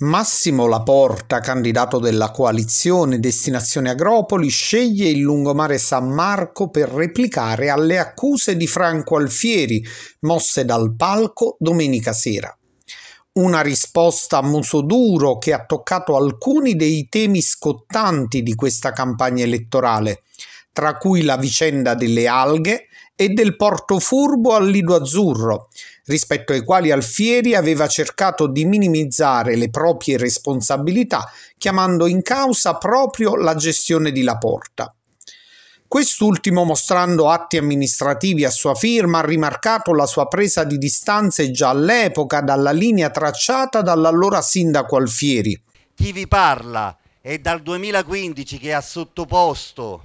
Massimo Laporta, candidato della coalizione Destinazione Agropoli, sceglie il lungomare San Marco per replicare alle accuse di Franco Alfieri mosse dal palco domenica sera. Una risposta a muso duro che ha toccato alcuni dei temi scottanti di questa campagna elettorale, tra cui la vicenda delle alghe e del portofurbo al Lido Azzurro, rispetto ai quali Alfieri aveva cercato di minimizzare le proprie responsabilità chiamando in causa proprio la gestione di La Porta. Quest'ultimo, mostrando atti amministrativi a sua firma, ha rimarcato la sua presa di distanze già all'epoca dalla linea tracciata dall'allora sindaco Alfieri. Chi vi parla è dal 2015 che ha sottoposto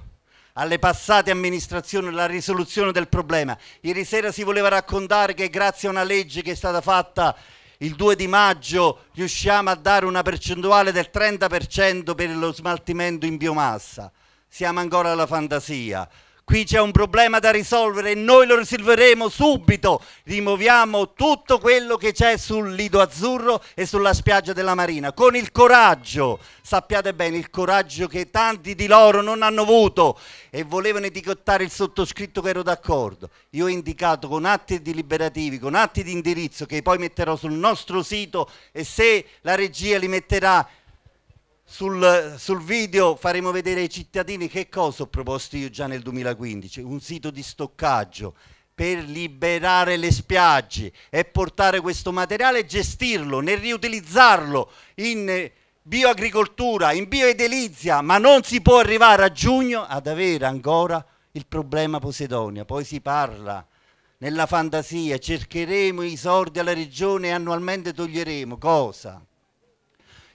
alle passate amministrazioni la risoluzione del problema. Ieri sera si voleva raccontare che grazie a una legge che è stata fatta il 2 di maggio riusciamo a dare una percentuale del 30% per lo smaltimento in biomassa. Siamo ancora alla fantasia. Qui c'è un problema da risolvere e noi lo risolveremo subito. Rimuoviamo tutto quello che c'è sul Lido Azzurro e sulla spiaggia della Marina. Con il coraggio, sappiate bene, il coraggio che tanti di loro non hanno avuto e volevano etichettare il sottoscritto che ero d'accordo. Io ho indicato con atti deliberativi, con atti di indirizzo che poi metterò sul nostro sito e se la regia li metterà sul, sul, video faremo vedere ai cittadini che cosa ho proposto io già nel 2015, un sito di stoccaggio per liberare le spiagge e portare questo materiale e gestirlo, nel riutilizzarlo in eh, bioagricoltura, in bioedilizia, ma non si può arrivare a giugno ad avere ancora il problema Posidonia. Poi si parla nella fantasia, cercheremo i sordi alla regione e annualmente toglieremo cosa?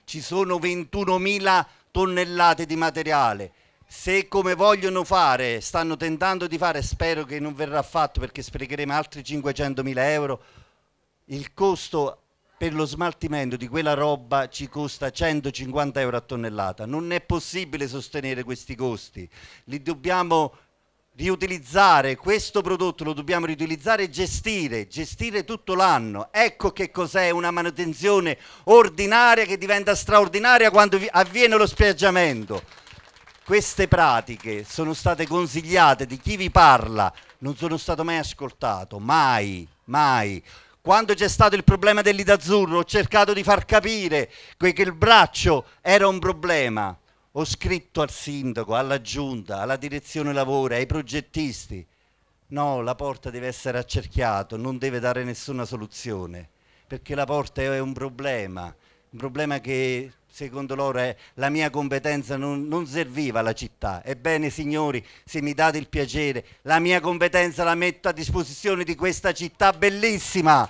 ci sono 21.000 tonnellate di materiale. Se come vogliono fare, stanno tentando di fare, spero che non verrà fatto perché sprecheremo altri 500.000 euro, il costo per lo smaltimento di quella roba ci costa 150 euro a tonnellata. Non è possibile sostenere questi costi, li dobbiamo riutilizzare questo prodotto, lo dobbiamo riutilizzare e gestire, gestire tutto l'anno. Ecco che cos'è una manutenzione ordinaria che diventa straordinaria quando avviene lo spiaggiamento. Queste pratiche sono state consigliate di chi vi parla, non sono stato mai ascoltato, mai, mai. Quando c'è stato il problema dell'idazzurro ho cercato di far capire che il braccio era un problema ho scritto al sindaco, alla giunta, alla direzione lavoro, ai progettisti. No, la porta deve essere accerchiata, non deve dare nessuna soluzione, perché la porta è un problema, un problema che secondo loro è la mia competenza non, non serviva alla città. Ebbene signori, se mi date il piacere, la mia competenza la metto a disposizione di questa città bellissima,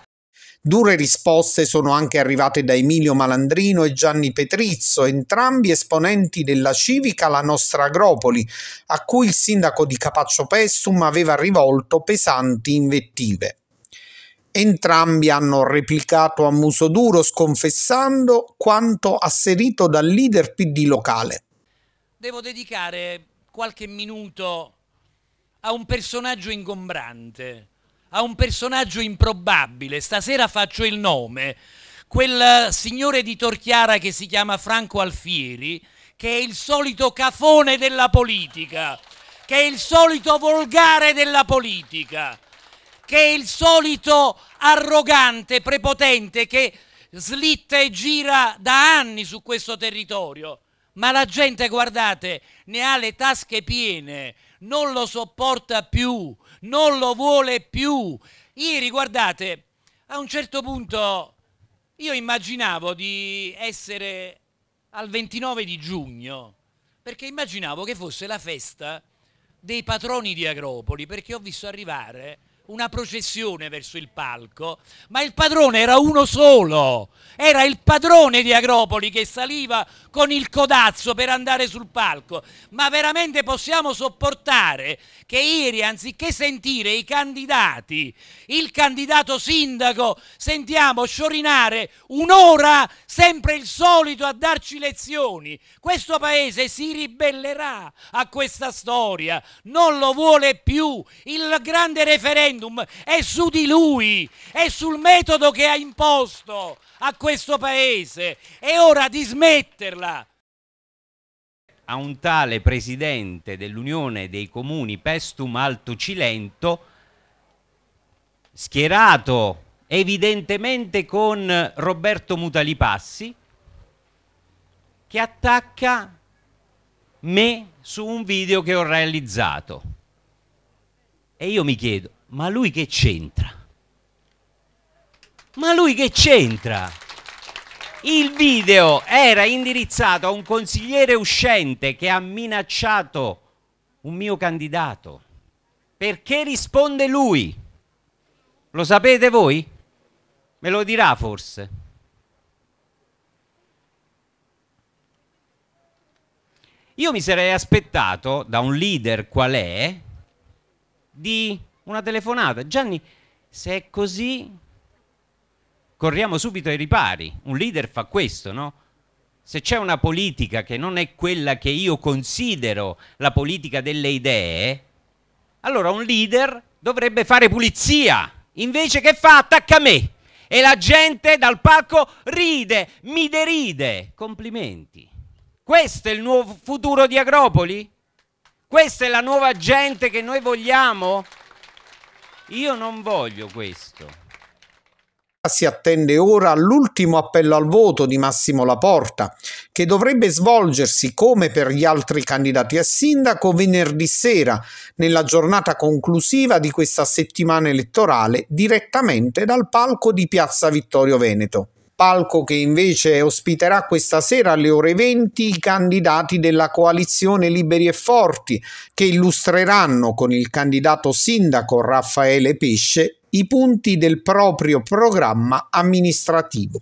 Dure risposte sono anche arrivate da Emilio Malandrino e Gianni Petrizzo, entrambi esponenti della civica La Nostra Agropoli, a cui il sindaco di Capaccio Pestum aveva rivolto pesanti invettive. Entrambi hanno replicato a muso duro sconfessando quanto asserito dal leader PD locale. Devo dedicare qualche minuto a un personaggio ingombrante a un personaggio improbabile, stasera faccio il nome, quel eh, signore di Torchiara che si chiama Franco Alfieri, che è il solito cafone della politica, che è il solito volgare della politica, che è il solito arrogante, prepotente che slitta e gira da anni su questo territorio. Ma la gente, guardate, ne ha le tasche piene, non lo sopporta più non lo vuole più. Ieri, guardate, a un certo punto io immaginavo di essere al 29 di giugno, perché immaginavo che fosse la festa dei patroni di Agropoli, perché ho visto arrivare una processione verso il palco, ma il padrone era uno solo, era il padrone di Agropoli che saliva con il codazzo per andare sul palco. Ma veramente possiamo sopportare che ieri, anziché sentire i candidati, il candidato sindaco, sentiamo sciorinare un'ora sempre il solito a darci lezioni. Questo paese si ribellerà a questa storia, non lo vuole più. Il grande referendum referendum è su di lui, è sul metodo che ha imposto a questo Paese. È ora di smetterla. A un tale presidente dell'Unione dei Comuni Pestum Alto Cilento, schierato evidentemente con Roberto Mutalipassi, che attacca me su un video che ho realizzato. E io mi chiedo, ma lui che c'entra? Ma lui che c'entra? Il video era indirizzato a un consigliere uscente che ha minacciato un mio candidato. Perché risponde lui? Lo sapete voi? Me lo dirà forse. Io mi sarei aspettato da un leader qual è di una telefonata. Gianni, se è così, corriamo subito ai ripari. Un leader fa questo, no? Se c'è una politica che non è quella che io considero la politica delle idee, allora un leader dovrebbe fare pulizia. Invece che fa? Attacca me. E la gente dal palco ride, mi deride. Complimenti. Questo è il nuovo futuro di Agropoli? Questa è la nuova gente che noi vogliamo? Io non voglio questo. Si attende ora l'ultimo appello al voto di Massimo Laporta, che dovrebbe svolgersi come per gli altri candidati a sindaco venerdì sera, nella giornata conclusiva di questa settimana elettorale, direttamente dal palco di Piazza Vittorio Veneto palco che invece ospiterà questa sera alle ore 20 i candidati della coalizione Liberi e Forti che illustreranno con il candidato sindaco Raffaele Pesce i punti del proprio programma amministrativo.